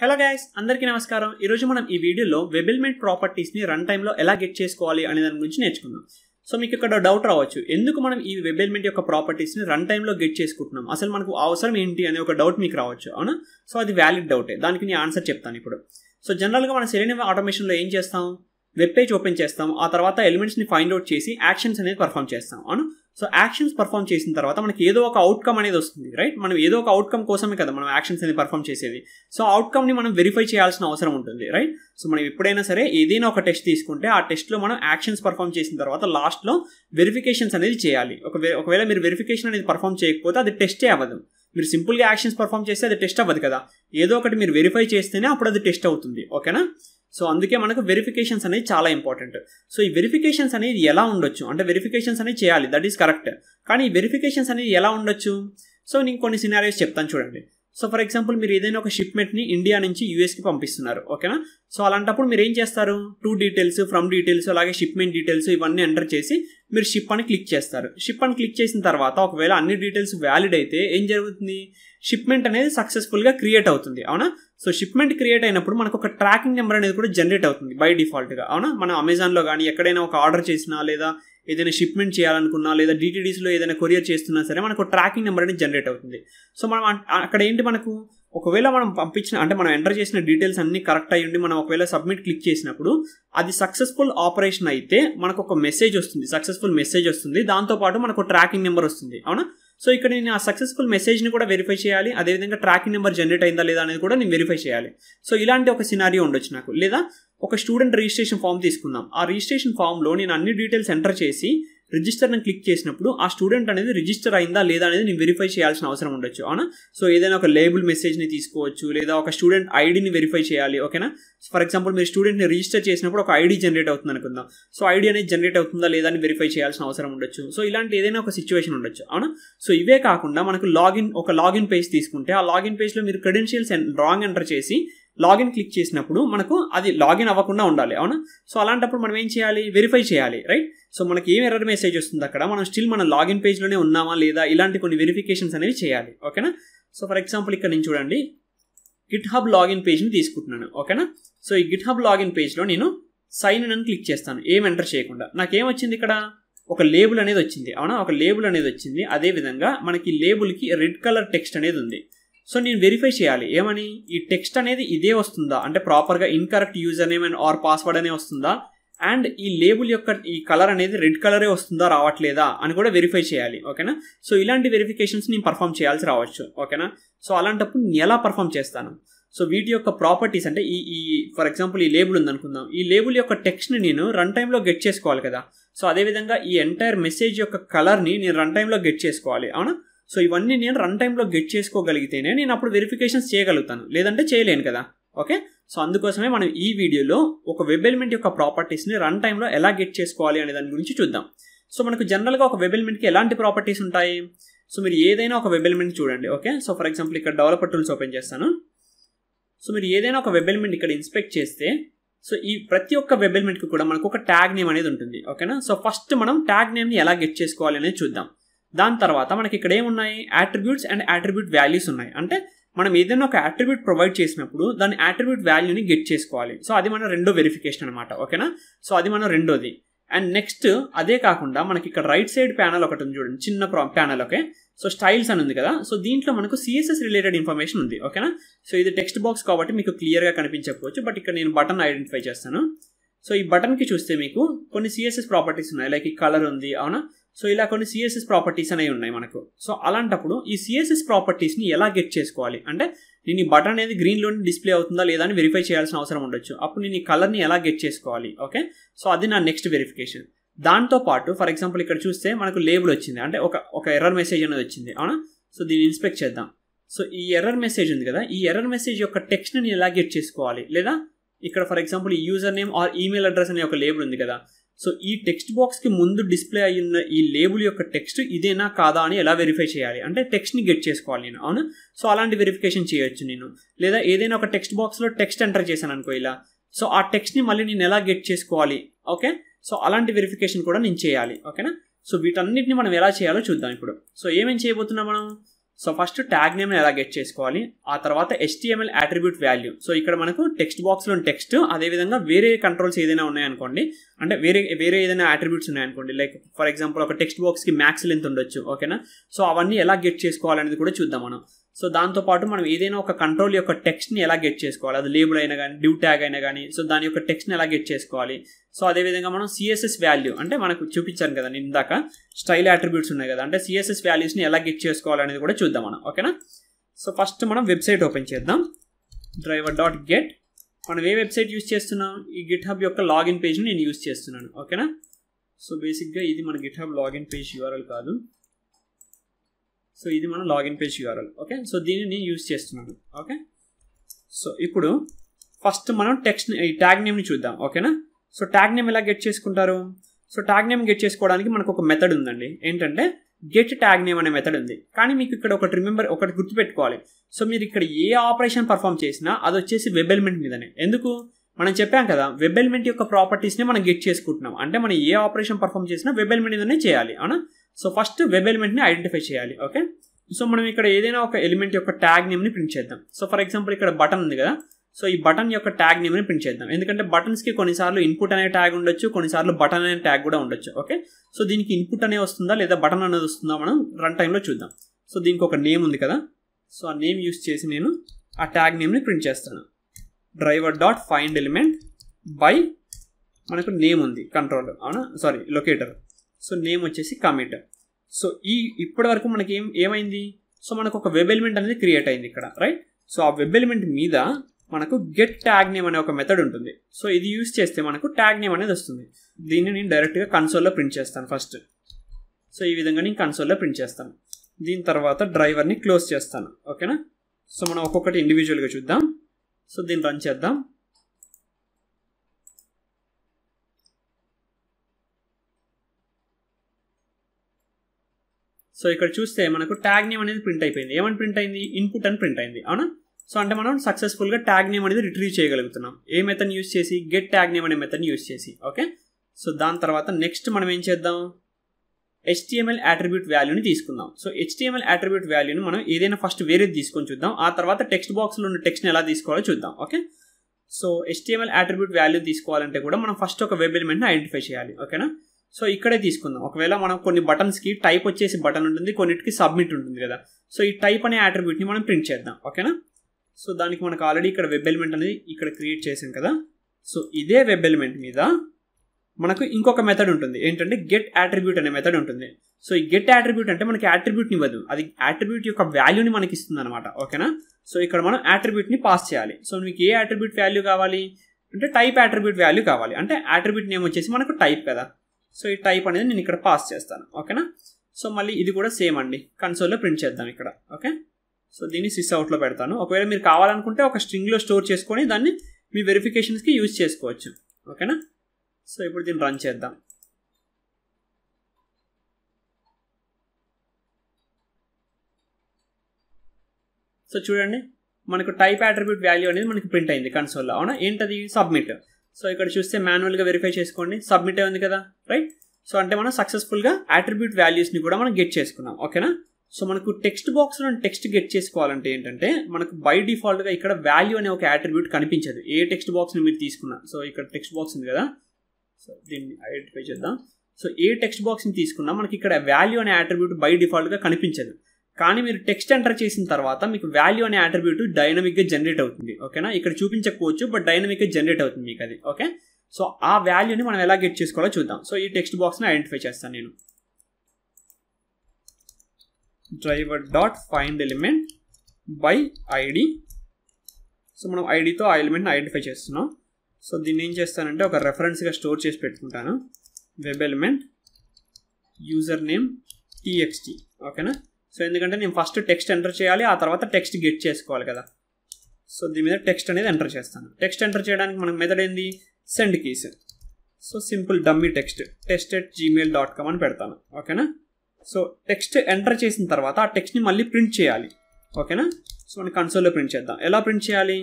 hello guys అందరికీ నమస్కారం ఈరోజు మనం ఈ వీడియోలో వెబిల్మెంట్ ప్రాపర్టీస్ని రన్ టైంలో ఎలా గెట్ చేసుకోవాలి అనే దాని గురించి నేర్చుకుందాం సో మీకు ఇక్కడ డౌట్ రావచ్చు ఎందుకు మనం ఈ వెబెల్మెంట్ యొక్క ప్రాపర్టీస్ని రన్ టైంలో గెట్ చేసుకుంటున్నాం అసలు మనకు అవసరం ఏంటి అనే ఒక డౌట్ మీకు రావచ్చు అవునా సో అది వ్యాలిడ్ డౌటే దానికి నేను ఆన్సర్ చెప్తాను ఇప్పుడు సో జనరల్గా మనం సరైన ఆటోమేషన్లో ఏం చేస్తాం వెబ్ పేజ్ ఓపెన్ చేస్తాం ఆ తర్వాత ఎలిమెంట్స్ని ఫైండ్ అవుట్ చేసి యాక్షన్స్ అనేది పర్ఫామ్ చేస్తాం అవును సో యాక్షన్స్ పర్ఫామ్ చేసిన తర్వాత మనకి ఏదో ఒక అవుట్కమ్ అనేది వస్తుంది రైట్ మనం ఏదో ఒక అవుట్కమ్ కోసమే కదా మనం యాక్షన్స్ అనేది పర్ఫామ్ చేసేది సో అవుట్కమ్ని మనం వెరిఫై చేయాల్సిన అవసరం ఉంటుంది రైట్ సో మనం ఎప్పుడైనా సరే ఏదైనా ఒక టెస్ట్ తీసుకుంటే ఆ టెస్ట్లో మనం యాక్షన్స్ పర్ఫామ్ చేసిన తర్వాత లాస్ట్లో వెరిఫికేషన్స్ అనేది చేయాలి ఒకవేళ మీరు వెరిఫికేషన్ అనేది పర్ఫామ్ చేయకపోతే అది టెస్టే అవ్వదు మీరు సింపుల్గా యాక్షన్స్ పర్ఫామ్ చేస్తే అది టెస్ట్ అవ్వదు కదా ఏదో ఒకటి మీరు వెరిఫై చేస్తేనే అప్పుడు అది టెస్ట్ అవుతుంది ఓకేనా సో అందుకే మనకు వెరిఫికేషన్స్ అనేది చాలా ఇంపార్టెంట్ సో ఈ వెరిఫికేషన్స్ అనేది ఎలా ఉండొచ్చు అంటే వెరిఫికేషన్స్ అనేది చేయాలి దట్ ఈస్ కరెక్ట్ కానీ ఈ వెరిఫికేషన్స్ అనేది ఎలా ఉండొచ్చు సో నేను కొన్ని సినారీస్ చెప్తాను చూడండి సో ఫర్ ఎగ్జాంపుల్ మీరు ఏదైనా ఒక షిప్మెంట్ని ఇండియా నుంచి యూఎస్కి పంపిస్తున్నారు ఓకేనా సో అలాంటప్పుడు మీరు ఏం చేస్తారు టూ డీటెయిల్స్ ఫ్రమ్ డీటెయిల్స్ అలాగే షిప్మెంట్ డీటెయిల్స్ ఇవన్నీ ఎంటర్ చేసి మీరు షిప్ అని క్లిక్ చేస్తారు షిప్ అని క్లిక్ చేసిన తర్వాత ఒకవేళ అన్ని డీటెయిల్స్ వ్యాలిడ్ అయితే ఏం జరుగుతుంది షిప్మెంట్ అనేది సక్సెస్ఫుల్గా క్రియేట్ అవుతుంది అవునా సో షిప్మెంట్ క్రియేట్ అయినప్పుడు మనకు ఒక ట్రాకింగ్ నెంబర్ అనేది కూడా జనరేట్ అవుతుంది బై డిఫాల్ట్గా అవునా మనం అమెజాన్లో కానీ ఎక్కడైనా ఒక ఆర్డర్ చేసినా లేదా ఏదైనా షిప్మెంట్ చేయాలనుకున్నా లేదా డీటీడీస్లో ఏదైనా కొరియర్ చేస్తున్నా సరే మనకు ట్రాకింగ్ నెంబర్ అనేది జనరేట్ అవుతుంది సో మనం అక్కడ ఏంటి మనకు ఒకవేళ మనం పంపించిన అంటే మనం ఎంటర్ చేసిన డీటెయిల్స్ అన్ని కరెక్ట్ అయ్యి ఉండి మనం ఒకవేళ సబ్మిట్ క్లిక్ చేసినప్పుడు అది సక్సెస్ఫుల్ ఆపరేషన్ అయితే మనకు ఒక మెసేజ్ వస్తుంది సక్సెస్ఫుల్ మెసేజ్ వస్తుంది దాంతోపాటు మనకు ట్రాకింగ్ నెంబర్ వస్తుంది అవునా సో ఇక్కడ నేను ఆ సక్సెస్ఫుల్ మెసేజ్ని కూడా వెరిఫై చేయాలి అదేవిధంగా ట్రాకింగ్ నెంబర్ జనరేట్ అయిందా లేదా అనేది కూడా నేను వెరిఫై చేయాలి సో ఇలాంటి ఒక సినారీ ఉండొచ్చు నాకు లేదా ఒక స్టూడెంట్ రిజిస్ట్రేషన్ ఫామ్ తీసుకుందాం ఆ రిజిస్ట్రేషన్ ఫామ్లో నేను అన్ని డీటెయిల్స్ ఎంటర్ చేసి రిజిస్టర్ అని క్లిక్ చేసినప్పుడు ఆ స్టూడెంట్ అనేది రిజిస్టర్ అయిందా లేదా అనేది నేను వెరిఫై చేయాల్సిన అవసరం ఉండొచ్చు అవునా సో ఏదైనా ఒక లేబుల్ మెసేజ్ని తీసుకోవచ్చు లేదా ఒక స్టూడెంట్ ఐడిని వెరిఫై చేయాలి ఓకేనా ఫర్ ఎగ్జాంపుల్ మీరు స్టూడెంట్ని రిజిస్టర్ చేసినప్పుడు ఒక ఐడి జనరేట్ అవుతుంది అనుకుందాం సో ఐడి అనేది జనరేట్ అవుతుందా లేదా అని వెరిఫై చేయాల్సిన అవసరం ఉండొచ్చు సో ఇలాంటి ఏదైనా ఒక సిచ్యువేషన్ ఉండొచ్చు అవునా సో ఇవే కాకుండా మనకు లాగిన్ ఒక లాగిన్ పేజ్ తీసుకుంటే ఆ లాగిన్ పేజ్లో మీరు క్రెడెన్షియల్స్ రాంగ్ ఎంటర్ చేసి లాగిన్ క్లిక్ చేసినప్పుడు మనకు అది లాగిన్ అవ్వకుండా ఉండాలి అవునా సో అలాంటప్పుడు మనం ఏం చేయాలి వెరిఫై చేయాలి రైట్ సో మనకి ఏం ఎర్రర్ మెసేజ్ వస్తుంది అక్కడ మనం స్టిల్ మన లాగిన్ పేజ్లోనే ఉన్నామా లేదా ఇలాంటి కొన్ని వెరిఫికేషన్స్ అనేవి చేయాలి ఓకేనా సో ఫర్ ఎగ్జాంపుల్ ఇక్కడ నేను చూడండి గిట్ హబ్ లాగిన్ పేజ్ని తీసుకుంటున్నాను ఓకేనా సో ఈ గిట్ హబ్ లాగిన్ పేజ్లో నేను సైన్ ఇన్ అని క్లిక్ చేస్తాను ఏం ఎంటర్ చేయకుండా నాకేం వచ్చింది ఇక్కడ ఒక లేబుల్ అనేది వచ్చింది అవునా ఒక లేబుల్ అనేది వచ్చింది అదేవిధంగా మనకి లేబుల్కి రెడ్ కలర్ టెక్స్ట్ అనేది ఉంది సో నేను వెరిఫై చేయాలి ఏమని ఈ టెక్స్ట్ అనేది ఇదే వస్తుందా అంటే ప్రాపర్గా incorrect user name and or password అనే వస్తుందా అండ్ ఈ లేబుల్ యొక్క ఈ కలర్ అనేది రెడ్ కలరే వస్తుందా రావట్లేదా అని కూడా వెరిఫై చేయాలి ఓకేనా సో ఇలాంటి వెరిఫికేషన్స్ నేను పర్ఫామ్ చేయాల్సి రావచ్చు ఓకేనా సో అలాంటప్పుడు నేను ఎలా పర్ఫామ్ చేస్తాను సో వీటి యొక్క ప్రాపర్టీస్ అంటే ఈ ఈ ఫర్ ఎగ్జాంపుల్ ఈ లేబుల్ ఉందనుకుందాం ఈ లేబుల్ యొక్క టెక్స్ట్ని నేను రన్ టైంలో గెట్ చేసుకోవాలి కదా సో అదేవిధంగా ఈ ఎంటైర్ మెసేజ్ యొక్క కలర్ని నేను రన్ టైంలో గెట్ చేసుకోవాలి అవునా సో ఇవన్నీ నేను రన్ టైంలో గెట్ చేసుకోగలిగితేనే నేను అప్పుడు వెరిఫికేషన్స్ చేయగలుగుతాను లేదంటే చేయలేను కదా ఓకే సో అందుకోసమే మనం ఈ వీడియోలో ఒక వెబ్ ఎలిమెంట్ యొక్క ప్రాపర్టీస్ని రన్ టైంలో ఎలా గెట్ చేసుకోవాలి అనే దాని గురించి చూద్దాం సో మనకు జనరల్గా ఒక వెబ్ ఎలిమెంట్కి ఎలాంటి ప్రాపర్టీస్ ఉంటాయి సో మీరు ఏదైనా ఒక వెబ్ ఎలిమెంట్ చూడండి ఓకే సో ఫర్ ఎగ్జాంపుల్ ఇక్కడ డెవలపర్ టూల్స్ ఓపెన్ చేస్తాను సో మీరు ఏదైనా ఒక వెబ్ ఎలిమెంట్ ఇక్కడ ఇన్స్పెక్ట్ చేస్తే సో ఈ ప్రతి ఒక్క వెబ్ ఎలిమెంట్కి కూడా మనకు ఒక ట్యాగ్ నేమ్ అనేది ఉంటుంది ఓకేనా సో ఫస్ట్ మనం ట్యాగ్ నేమ్ని ఎలా గెట్ చేసుకోవాలి అనేది చూద్దాం దాని తర్వాత మనకి ఇక్కడ ఏమున్నాయి యాట్రిబ్యూట్స్ అండ్ యాట్రిబ్యూట్ వాల్యూస్ ఉన్నాయి అంటే మనం ఏదైనా ఒక యాట్రిబ్యూట్ ప్రొవైడ్ చేసినప్పుడు దాని యాట్రిబ్యూట్ వాల్యూని గెట్ చేసుకోవాలి సో అది మన రెండో వెరిఫికేషన్ అనమాట ఓకేనా సో అది మనం రెండోది అండ్ నెక్స్ట్ అదే కాకుండా మనకి ఇక్కడ రైట్ సైడ్ ప్యానల్ ఒకటి ఉంది చూడండి చిన్న ప్యానల్ ఓకే సో స్టైల్స్ అని ఉంది కదా సో దీంట్లో మనకు సిఎస్ఎస్ రిలేటెడ్ ఇన్ఫర్మేషన్ ఉంది ఓకేనా సో ఇది టెక్స్ట్ బాక్స్ కాబట్టి మీకు క్లియర్గా కనిపించకపోవచ్చు బట్ ఇక్కడ నేను బటన్ ఐడెంటిఫై చేస్తాను సో ఈ బటన్కి చూస్తే మీకు కొన్ని సిఎస్ఎస్ ప్రాపర్టీస్ ఉన్నాయి లైక్ ఈ కలర్ ఉంది అవునా సో ఇలా కొన్ని సిఎస్ఎస్ ప్రాపర్టీస్ అనేవి ఉన్నాయి మనకు సో అలాంటప్పుడు ఈ సిఎస్ఎస్ ప్రాపర్టీస్ని ఎలా గెట్ చేసుకోవాలి అంటే నేను ఈ బటన్ అనేది గ్రీన్లోని డిస్ప్లే అవుతుందా లేదా అని వెరిఫై చేయాల్సిన అవసరం ఉండొచ్చు అప్పుడు నేను ఈ కలర్ని ఎలా గెట్ చేసుకోవాలి ఓకే సో అది నా నెక్స్ట్ వెరిఫికేషన్ దాంతో పాటు ఫర్ ఎగ్జాంపుల్ ఇక్కడ చూస్తే మనకు లేబుల్ వచ్చింది అంటే ఒక ఒక ఎర్రర్ మెసేజ్ అనేది వచ్చింది అవునా సో దీన్ని ఇన్స్పెక్ట్ చేద్దాం సో ఈ ఎర్రర్ మెసేజ్ ఉంది కదా ఈ ఎర్రర్ మెసేజ్ యొక్క టెక్స్ట్ని ఎలా గెట్ చేసుకోవాలి లేదా ఇక్కడ ఫర్ ఎగ్జాంపుల్ ఈ user name or email address అనే ఒక లేబుల్ ఉంది కదా సో ఈ టెక్స్ట్ బాక్స్కి ముందు డిస్ప్లే అయ్యిన ఈ లేబుల్ యొక్క టెక్స్ట్ ఇదేనా కాదా అని ఎలా వెరిఫై చేయాలి అంటే టెక్స్ట్ని గెట్ చేసుకోవాలి నేను అవును సో అలాంటి వెరిఫికేషన్ చేయొచ్చు నేను లేదా ఏదైనా ఒక టెక్స్ట్ బాక్స్లో టెక్స్ట్ ఎంటర్ చేశాను అనుకో ఇలా సో ఆ టెక్స్ట్ని మళ్ళీ నేను ఎలా గెట్ చేసుకోవాలి ఓకే సో అలాంటి వెరిఫికేషన్ కూడా నేను చేయాలి ఓకేనా సో వీటన్నిటిని మనం ఎలా చేయాలో చూద్దాం ఇప్పుడు సో ఏమేమి చేయబోతున్నాం మనం సో ఫస్ట్ ట్యాగ్ నేమ్ ఎలా గెట్ చేసుకోవాలి ఆ తర్వాత ఎస్టీఎంఎల్ అట్రిబ్యూట్ వాల్యూ సో ఇక్కడ మనకు టెక్స్ట్ బాక్స్లో టెక్స్ట్ అదేవిధంగా వేరే కంట్రోల్స్ ఏదైనా ఉన్నాయనుకోండి అంటే వేరే వేరే ఏదైనా అట్రిబ్యూట్స్ ఉన్నాయనుకోండి లైక్ ఫర్ ఎగ్జాంపుల్ ఒక టెక్స్ట్ బాక్స్కి మ్యాక్స్ లెంత్ ఉండొచ్చు ఓకేనా సో అవన్నీ ఎలా గెట్ చేసుకోవాలనేది కూడా చూద్దాం మనం సో దాంతో పాటు మనం ఏదైనా ఒక కంట్రోల్ యొక్క టెక్స్ట్ని ఎలా గెట్ చేసుకోవాలి అది లేబుల్ అయినా కానీ డ్యూ ట్యాగ్ అయినా కానీ సో దాని యొక్క టెక్స్ట్ని ఎలా గెట్ చేసుకోవాలి సో అదేవిధంగా మనం సిఎస్ఎస్ వాల్యూ అంటే మనకు చూపించాను కదా నేను ఇందాక స్టైల్ అట్రిబ్యూట్స్ ఉన్నాయి కదా అంటే సిఎస్ఎస్ వాల్యూస్ని ఎలా గెట్ చేసుకోవాలనేది కూడా చూద్దాం మనం ఓకేనా సో ఫస్ట్ మనం వెబ్సైట్ ఓపెన్ చేద్దాం డ్రైవర్ డాట్ గెట్ మనం ఏ వెబ్సైట్ యూస్ చేస్తున్నాం ఈ గిట్ హబ్ యొక్క లాగిన్ పేజ్ని నేను యూస్ చేస్తున్నాను ఓకేనా సో బేసిక్గా ఇది మన GitHub login page URL కాదు సో ఇది మన login page URL okay so దీనిని యూజ్ చేస్తున్నాను ఓకే సో ఇప్పుడు ఫస్ట్ మనం టెక్స్ట్ ఈ ట్యాగ్ నేమ్ని చూద్దాం ఓకేనా సో ట్యాగ్ నేమ్ ఎలా గెట్ చేసుకుంటారు సో ట్యాగ్ నేమ్ గెట్ చేసుకోవడానికి మనకు ఒక మెథడ్ ఉందండి ఏంటంటే గెట్ ట్యాగ్ నేమ్ అనే మెథడ్ ఉంది కానీ మీకు ఇక్కడ ఒకటి రిమెంబర్ ఒకటి గుర్తుపెట్టుకోవాలి సో మీరు ఇక్కడ ఏ ఆపరేషన్ పర్ఫామ్ చేసినా అది వచ్చేసి వెబ్ ఎలిమెంట్ మీదనే ఎందుకు మనం చెప్పాం కదా వెబ్ ఎలిమెంట్ యొక్క ప్రాపర్టీస్ని మనం గెట్ చేసుకుంటున్నాం అంటే మనం ఏ ఆపరేషన్ పర్ఫామ్ చేసినా వెబ్ ఎలిమెంట్ మీదనే చేయాలి అవునా సో ఫస్ట్ వెబ్ ఎలిమెంట్ని ఐడెంటిఫై చేయాలి ఓకే సో మనం ఇక్కడ ఏదైనా ఒక ఎలిమెంట్ యొక్క ట్యాగ్ నేమ్ని ప్రింట్ చేద్దాం సో ఫర్ ఎగ్జాంపుల్ ఇక్కడ బటన్ ఉంది కదా సో ఈ బటన్ యొక్క ట్యాగ్ నేమ్ని ప్రింట్ చేద్దాం ఎందుకంటే బటన్స్కి కొన్నిసార్లు ఇన్పుట్ అనే ట్యాగ్ ఉండొచ్చు కొన్నిసార్లు బటన్ అనే ట్యాగ్ కూడా ఉండొచ్చు ఓకే సో దీనికి ఇన్పుట్ అనే వస్తుందా లేదా బటన్ అనేది వస్తుందా మనం రన్ టైంలో చూద్దాం సో దీనికి ఒక నేమ్ ఉంది కదా సో ఆ నేమ్ యూస్ చేసి నేను ఆ ట్యాగ్ నేమ్ని ప్రింట్ చేస్తాను driver dot find element by మనకు నేమ్ ఉంది కంట్రోల్ అవునా సారీ లొకేటర్ సో నేమ్ వచ్చేసి కమిట్ సో ఈ ఇప్పటి వరకు మనకి ఏం ఏమైంది సో మనకు ఒక వెబ్ ఎలిమెంట్ అనేది క్రియేట్ అయింది ఇక్కడ రైట్ సో ఆ వెబ్ ఎలిమెంట్ మీద మనకు గెట్ ట్యాగ్ నేమ్ అనే ఒక మెథడ్ ఉంటుంది సో ఇది యూజ్ చేస్తే మనకు ట్యాగ్ నేమ్ అనేది వస్తుంది దీన్ని నేను డైరెక్ట్గా కన్సోల్లో ప్రింట్ చేస్తాను ఫస్ట్ సో ఈ విధంగా నేను కన్సోల్లో ప్రింట్ చేస్తాను దీని తర్వాత డ్రైవర్ని క్లోజ్ చేస్తాను ఓకేనా సో మనం ఒక్కొక్కటి ఇండివిజువల్గా చూద్దాం సో దీన్ని రన్ చేద్దాం సో ఇక్కడ చూస్తే మనకు ట్యాగ్ నేమ్ అనేది ప్రింట్ అయిపోయింది ఏమని ప్రింట్ అయింది ఇన్పుట్ అని ప్రింట్ అయింది అవునా సో అంటే మనం సక్సెస్ఫుల్గా ట్యాగ్ నేమ్ అనేది రిట్రీవ్ చేయగలుగుతున్నాం ఏ మెథడ్ యూస్ చేసి గెట్ ట్యాగ్ నేమ్ అనే మెథడ్ యూస్ చేసి ఓకే సో దాని తర్వాత నెక్స్ట్ మనం ఏం చేద్దాం హెచ్టిఎంఎల్ అట్రిబ్యూట్ వాల్యూని తీసుకుందాం సో హెచ్టిఎంఎల్ అట్రిబ్యూట్ వాల్యూని మనం ఏదైనా ఫస్ట్ వేరేది తీసుకొని చూద్దాం ఆ తర్వాత టెక్స్ట్ బాక్స్లో ఉన్న టెక్స్ట్ని ఎలా తీసుకోవాలో చూద్దాం okay so HTML attribute value తీసుకోవాలంటే కూడా మనం ఫస్ట్ ఒక వెబ్ ఎలిమెంట్ని ఐడెంటిఫై చేయాలి ఓకేనా సో ఇక్కడే తీసుకుందాం ఒకవేళ మనం కొన్ని బటన్స్కి టైప్ వచ్చేసి బటన్ ఉంటుంది కొన్నిటికి సబ్మిట్ ఉంటుంది కదా సో ఈ టైప్ అనే యాట్రిబ్యూట్ని మనం ప్రింట్ చేద్దాం ఓకేనా సో దానికి మనకు ఆల్రెడీ ఇక్కడ వెబ్ ఎలిమెంట్ అనేది ఇక్కడ క్రియేట్ చేసాం కదా సో ఇదే వెబ్ ఎలిమెంట్ మీద మనకు ఇంకొక మెథడ్ ఉంటుంది ఏంటంటే గెట్ యాట్రిబ్యూట్ అనే మెథడ్ ఉంటుంది సో ఈ గెట్ యాట్రిబ్యూట్ అంటే మనకి యాట్రిబ్యూట్ని ఇవ్వదు అది యాట్రిబ్యూట్ యొక్క వాల్యూని మనకి ఇస్తుంది అనమాట ఓకేనా సో ఇక్కడ మనం యాట్రిబ్యూట్ని పాస్ చేయాలి సో మీకు ఏ యాట్రిబ్యూట్ వాల్యూ కావాలి అంటే టైప్ యాట్రిబ్యూట్ వాల్యూ కావాలి అంటే యాట్రిబ్యూట్ నేమ్ వచ్చేసి మనకు టైప్ కదా సో ఈ టైప్ అనేది నేను ఇక్కడ పాస్ చేస్తాను ఓకేనా సో మళ్ళీ ఇది కూడా సేమ్ అండి కన్సోల్లో ప్రింట్ చేద్దాం ఇక్కడ ఓకే సో దీన్ని సిస్ అవుట్లో పెడతాను ఒకవేళ మీరు కావాలనుకుంటే ఒక స్ట్రింగ్లో స్టోర్ చేసుకొని దాన్ని మీ వెరిఫికేషన్స్కి యూజ్ చేసుకోవచ్చు ఓకేనా సో ఇప్పుడు దీన్ని రన్ చేద్దాం సో చూడండి మనకు టైప్ అట్రిబ్యూట్ వాల్యూ అనేది మనకి ప్రింట్ అయింది కన్సోల్లో అవునా ఏంటది సబ్మిట్ సో ఇక్కడ చూస్తే మాన్యువల్గా వెరిఫై చేసుకోండి సబ్మిట్ అయింది కదా రైట్ సో అంటే మనం సక్సెస్ఫుల్గా అట్రిబ్యూట్ వాల్యూస్ని కూడా మనం గెట్ చేసుకున్నాం ఓకేనా సో మనకు టెక్స్ట్ బాక్స్లో టెక్స్ట్ గెట్ చేసుకోవాలంటే ఏంటంటే మనకు బై డిఫాల్ట్గా ఇక్కడ వాల్యూ అనే ఒక అట్రిబ్యూట్ కనిపించదు ఏ టెక్స్ట్ బాక్స్ని మీరు తీసుకున్నా సో ఇక్కడ టెక్స్ట్ బాక్స్ ఉంది కదా సో దీన్ని ఐడెంటిఫై చేద్దాం సో ఏ టెక్స్ట్ బాక్స్ని తీసుకున్నా మనకి ఇక్కడ వాల్యూ అనే అట్రిబ్యూట్ బై డిఫాల్ట్గా కనిపించదు కానీ మీరు టెక్స్ట్ ఎంటర్ చేసిన తర్వాత మీకు వాల్యూ అనే అట్రిబ్యూట్ డైనమిక్గా జనరేట్ అవుతుంది ఓకేనా ఇక్కడ చూపించకపోవచ్చు బట్ డైనమిక్గా జనరేట్ అవుతుంది మీకు అది ఓకే సో ఆ వాల్యూని మనం ఎలా గెట్ చేసుకోవాలో చూద్దాం సో ఈ టెక్స్ట్ బాక్స్ని ఐడెంటిఫై చేస్తాను నేను driver dot find element by ID so మనం ఐడితో ఆ ఎలిమెంట్ని ఐడెంటిఫై చేస్తున్నాం సో దీన్ని ఏం చేస్తానంటే ఒక రెఫరెన్స్గా స్టోర్ చేసి పెట్టుకుంటాను web element user name TXT ఓకేనా సో ఎందుకంటే నేను ఫస్ట్ టెక్స్ట్ ఎంటర్ చేయాలి ఆ తర్వాత టెక్స్ట్ గెట్ చేసుకోవాలి కదా సో దీని మీద టెక్స్ట్ అనేది ఎంటర్ చేస్తాను టెక్స్ట్ ఎంటర్ చేయడానికి మనకు మెథడ్ ఏంది send keys so simple dummy text text at Gmail dot com అని పెడతాను ఓకేనా సో టెక్స్ట్ ఎంటర్ చేసిన తర్వాత ఆ టెక్స్ట్ని మళ్ళీ ప్రింట్ చేయాలి ఓకేనా సో మనం కన్సోల్లో ప్రింట్ చేద్దాం ఎలా ప్రింట్ చేయాలి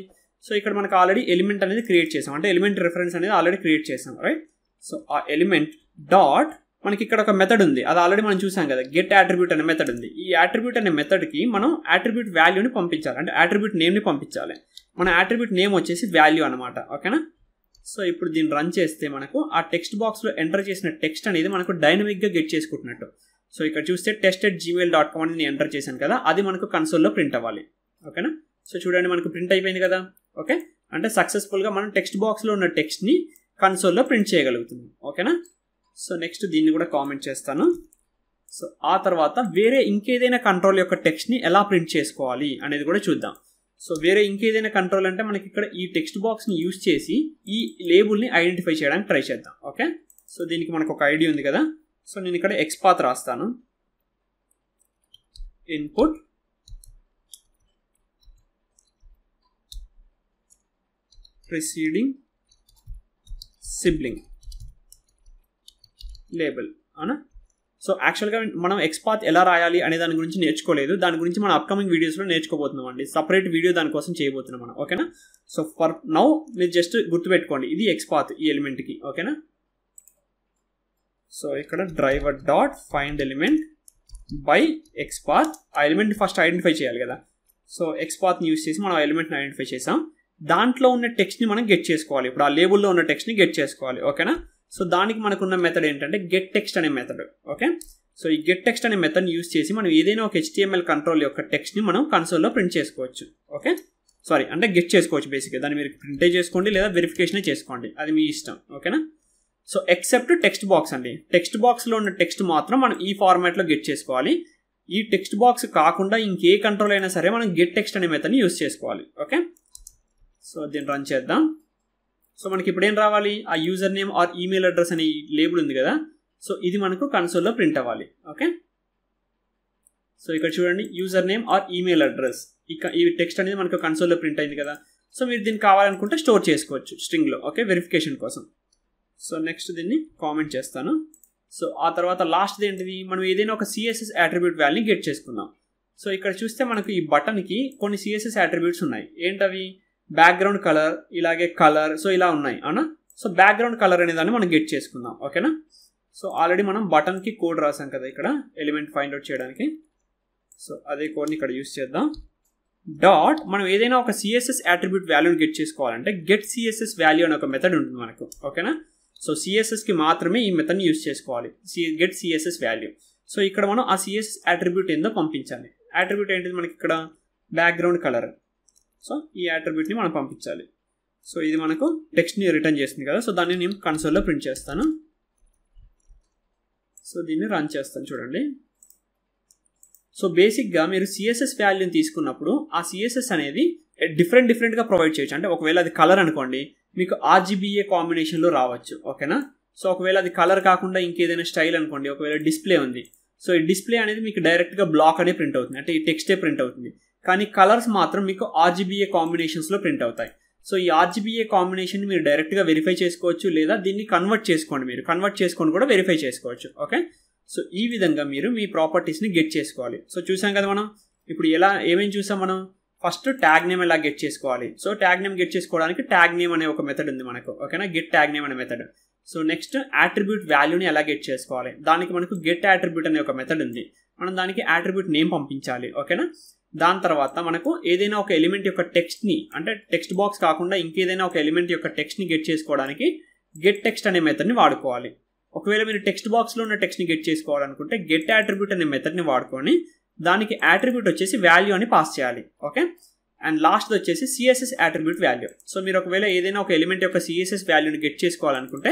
సో ఇక్కడ మనకు ఆల్రెడీ ఎలిమెంట్ అనేది క్రియేట్ చేసాం అంటే ఎలిమెంట్ రిఫరెన్స్ అనేది ఆల్రెడీ క్రియేట్ చేసాం రైట్ సో ఆ ఎలిమెంట్ డాట్ మనకి ఇక్కడ ఒక మెథడ్ ఉంది అది ఆల్రెడీ మనం చూసాం కదా గెట్ ఆట్రిబ్యూట్ అనే మెథడ్ ఉంది ఈ ఆట్రిబ్యూట్ అనే మెథడ్కి మనం ఆట్రిబ్యూట్ వాల్యూని పంపించాలి అంటే యాట్రిబ్యూట్ నేమ్ని పంపించాలి మన యాట్రిబ్యూట్ నేమ్ వచ్చేసి వాల్యూ అనమాట ఓకేనా సో ఇప్పుడు దీన్ని రన్ చేస్తే మనకు ఆ టెక్స్ట్ బాక్స్లో ఎంటర్ చేసిన టెక్స్ట్ అనేది మనకు డైనమిక్గా గెట్ చేసుకుంటున్నట్టు సో ఇక్కడ చూస్తే test at Gmail dot com అని నేను ఎంటర్ చేశాను కదా అది మనకు కన్సోల్లో ప్రింట్ అవ్వాలి ఓకేనా సో చూడండి మనకు ప్రింట్ అయిపోయింది కదా ఓకే అంటే సక్సెస్ఫుల్గా మనం టెక్స్ట్ బాక్స్లో ఉన్న టెక్స్ట్ని కన్సోల్లో ప్రింట్ చేయగలుగుతుంది ఓకేనా సో నెక్స్ట్ దీన్ని కూడా కామెంట్ చేస్తాను సో ఆ తర్వాత వేరే ఇంకేదైనా కంట్రోల్ యొక్క టెక్స్ట్ని ఎలా ప్రింట్ చేసుకోవాలి అనేది కూడా చూద్దాం సో వేరే ఇంకేదైనా కంట్రోల్ అంటే మనకి ఇక్కడ ఈ టెక్స్ట్ బాక్స్ని యూజ్ చేసి ఈ లేబుల్ని ఐడెంటిఫై చేయడానికి ట్రై చేద్దాం ఓకే సో దీనికి మనకు ఒక ఐడియా ఉంది కదా సో నేను ఇక్కడ ఎక్స్పాత్ రాస్తాను ఇన్పుట్ ప్రిసీడింగ్ సిబ్లింగ్ లేబుల్ అవునా సో యాక్చువల్గా మనం ఎక్స్పాత్ ఎలా రాయాలి అనే దాని గురించి నేర్చుకోలేదు దాని గురించి మనం అప్కమింగ్ వీడియోస్లో నేర్చుకోబోతున్నాం అండి సపరేట్ వీడియో దానికోసం చేయబోతున్నాం మనం ఓకేనా సో ఫర్ నౌ మీరు జస్ట్ గుర్తుపెట్టుకోండి ఇది ఎక్స్పాత్ ఈ ఎలిమెంట్కి ఓకేనా సో ఇక్కడ driver dot find element by XPath ఆ ఎలిమెంట్ ఫస్ట్ ఐడెంటిఫై చేయాలి కదా సో ఎక్స్పాత్ని యూస్ చేసి మనం ఆ ఎలిమెంట్ని ఐడెంటిఫై చేసాం దాంట్లో ఉన్న టెక్స్ట్ని మనం గెట్ చేసుకోవాలి ఇప్పుడు ఆ లేబుల్లో ఉన్న టెక్స్ట్ని గెట్ చేసుకోవాలి ఓకేనా సో దానికి మనకున్న మెథడ్ ఏంటంటే గెట్ టెక్స్ట్ అనే మెథడ్ ఓకే సో ఈ గెట్ టెక్స్ట్ అనే మెథడ్ యూస్ చేసి మనం ఏదైనా ఒక హెచ్టీఎంఎల్ కంట్రోల్ యొక్క టెక్స్ట్ని మనం కన్సోల్లో ప్రింట్ చేసుకోవచ్చు ఓకే సారీ అంటే గెట్ చేసుకోవచ్చు బేసిక్గా దాన్ని మీరు ప్రింటే చేసుకోండి లేదా వెరిఫికేషనే చేసుకోండి అది మీ ఇష్టం ఓకేనా సో ఎక్సెప్ట్ టెక్స్ట్ బాక్స్ అండి టెక్స్ట్ బాక్స్లో ఉన్న టెక్స్ట్ మాత్రం మనం ఈ ఫార్మాట్లో గెట్ చేసుకోవాలి ఈ టెక్స్ట్ బాక్స్ కాకుండా ఇంకే కంట్రోల్ అయినా సరే మనం గెట్ టెక్స్ట్ అనే మెథడ్ని యూస్ చేసుకోవాలి ఓకే సో దీన్ని రన్ చేద్దాం సో మనకి ఇప్పుడు ఏం రావాలి ఆ user name or email address అనే లేబుల్ ఉంది కదా సో ఇది మనకు కన్సోల్లో ప్రింట్ అవ్వాలి ఓకే సో ఇక్కడ చూడండి user name or email address ఇక ఈ టెక్స్ట్ అనేది మనకు కన్సోల్లో ప్రింట్ అయింది కదా సో మీరు దీన్ని కావాలనుకుంటే స్టోర్ చేసుకోవచ్చు స్ట్రింగ్లో ఓకే వెరిఫికేషన్ కోసం సో నెక్స్ట్ దీన్ని కామెంట్ చేస్తాను సో ఆ తర్వాత లాస్ట్ ఏంటిది మనం ఏదైనా ఒక సిఎస్ఎస్ అట్రిబ్యూట్ వాల్యూని గెట్ చేసుకుందాం సో ఇక్కడ చూస్తే మనకు ఈ బటన్కి కొన్ని సిఎస్ఎస్ యాట్రిబ్యూట్స్ ఉన్నాయి ఏంటవి బ్యాక్గ్రౌండ్ కలర్ ఇలాగే కలర్ సో ఇలా ఉన్నాయి అవునా సో బ్యాక్గ్రౌండ్ కలర్ అనే దాన్ని మనం గెట్ చేసుకుందాం ఓకేనా సో ఆల్రెడీ మనం బటన్కి కోడ్ రాసాం కదా ఇక్కడ ఎలిమెంట్ ఫైండ్ అవుట్ చేయడానికి సో అదే కోడ్ని ఇక్కడ యూస్ చేద్దాం డాట్ మనం ఏదైనా ఒక సిఎస్ఎస్ అట్రిబ్యూట్ వాల్యూని గెట్ చేసుకోవాలంటే గెట్ సిఎస్ఎస్ వాల్యూ అనే ఒక మెథడ్ ఉంటుంది మనకు ఓకేనా సో సిఎస్ఎస్కి మాత్రమే ఈ మెథడ్ని యూస్ చేసుకోవాలి గెట్ సిఎస్ఎస్ వాల్యూ సో ఇక్కడ మనం ఆ సిఎస్ఎస్ అట్రిబ్యూట్ ఏందో పంపించాలి అట్రిబ్యూట్ ఏంటిది మనకి ఇక్కడ బ్యాక్గ్రౌండ్ కలర్ సో ఈ యాట్రిబ్యూట్ని మనం పంపించాలి సో ఇది మనకు టెక్స్ట్ని రిటర్న్ చేసింది కదా సో దాన్ని నేను కన్సోల్లో ప్రింట్ చేస్తాను సో దీన్ని రన్ చేస్తాను చూడండి సో బేసిక్గా మీరు సిఎస్ఎస్ వాల్యూని తీసుకున్నప్పుడు ఆ సిఎస్ఎస్ అనేది డిఫరెంట్ డిఫరెంట్గా ప్రొవైడ్ చేయొచ్చు అంటే ఒకవేళ అది కలర్ అనుకోండి మీకు ఆర్జీబీఏ కాంబినేషన్లో రావచ్చు ఓకేనా సో ఒకవేళ అది కలర్ కాకుండా ఇంకేదైనా స్టైల్ అనుకోండి ఒకవేళ డిస్ప్లే ఉంది సో ఈ డిస్ప్లే అనేది మీకు డైరెక్ట్గా బ్లాక్ అనే ప్రింట్ అవుతుంది అంటే ఈ టెక్స్టే ప్రింట్ అవుతుంది కానీ కలర్స్ మాత్రం మీకు ఆర్జీబీఏ కాంబినేషన్స్లో ప్రింట్ అవుతాయి సో ఈ ఆర్జీబీఏ కాంబినేషన్ మీరు డైరెక్ట్గా వెరిఫై చేసుకోవచ్చు లేదా దీన్ని కన్వర్ట్ చేసుకోండి మీరు కన్వర్ట్ చేసుకొని కూడా వెరిఫై చేసుకోవచ్చు ఓకే సో ఈ విధంగా మీరు మీ ప్రాపర్టీస్ని గెట్ చేసుకోవాలి సో చూసాం కదా మనం ఇప్పుడు ఎలా ఏమేమి చూసాం మనం ఫస్ట్ ట్యాగ్ నేమ్ ఎలా గెట్ చేసుకోవాలి సో ట్యాగ్ నేమ్ గెట్ చేసుకోవడానికి ట్యాగ్ నేమ్ అనే ఒక మెథడ్ ఉంది మనకు ఓకేనా గెట్ ట్యాగ్ నేమ్ అనే మెథడ్ సో నెక్స్ట్ యాట్రిబ్యూట్ వాల్యూని ఎలా గెట్ చేసుకోవాలి దానికి మనకు గెట్ యాట్రిబ్యూట్ అనే ఒక మెథడ్ ఉంది మనం దానికి యాట్రిబ్యూట్ నేమ్ పంపించాలి ఓకేనా దాని తర్వాత మనకు ఏదైనా ఒక ఎలిమెంట్ యొక్క టెక్స్ట్ని అంటే టెక్స్ట్ బాక్స్ కాకుండా ఇంకేదైనా ఒక ఎలిమెంట్ యొక్క టెక్స్ట్ని గెట్ చేసుకోవడానికి గెట్ టెక్స్ట్ అనే మెథడ్ని వాడుకోవాలి ఒకవేళ మీరు టెక్స్ట్ బాక్స్లో ఉన్న టెక్స్ట్ని గెట్ చేసుకోవాలనుకుంటే గెట్ యాట్రిబ్యూట్ అనే మెథడ్ని వాడుకొని దానికి యాట్రిబ్యూట్ వచ్చేసి వాల్యూ అని పాస్ చేయాలి ఓకే అండ్ లాస్ట్ వచ్చేసి సిఎస్ఎస్ యాట్రిబ్యూట్ వాల్యూ సో మీరు ఒకవేళ ఏదైనా ఒక ఎలిమెంట్ యొక్క సిఎస్ఎస్ వాల్యూని గెట్ చేసుకోవాలనుకుంటే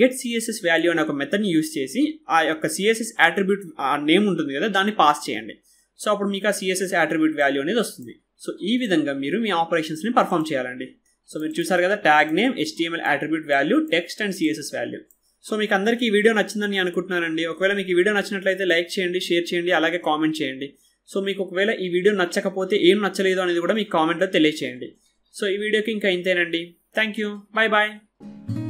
గెట్ సిఎస్ఎస్ వాల్యూ అనే ఒక మెథడ్ని యూస్ చేసి ఆ యొక్క సిఎస్ఎస్ యాట్రిబ్యూట్ నేమ్ ఉంటుంది కదా దాన్ని పాస్ చేయండి సో అప్పుడు మీకు ఆ సిఎస్ఎస్ అట్రిబ్యూట్ వాల్యూ అనేది వస్తుంది సో ఈ విధంగా మీరు మీ ఆపరేషన్స్ని పర్ఫామ్ చేయాలండి సో మీరు చూసారు కదా tag name HTML attribute value text and CSS value so మీకు అందరికీ ఈ వీడియో నచ్చిందని అనుకుంటున్నానండి ఒకవేళ మీకు ఈ వీడియో నచ్చినట్లయితే లైక్ చేయండి షేర్ చేయండి అలాగే కామెంట్ చేయండి సో మీకు ఒకవేళ ఈ వీడియో నచ్చకపోతే ఏం నచ్చలేదు అనేది కూడా మీకు కామెంట్లో తెలియచేయండి సో ఈ వీడియోకి ఇంకా ఇంతేనండి థ్యాంక్ యూ బాయ్ బాయ్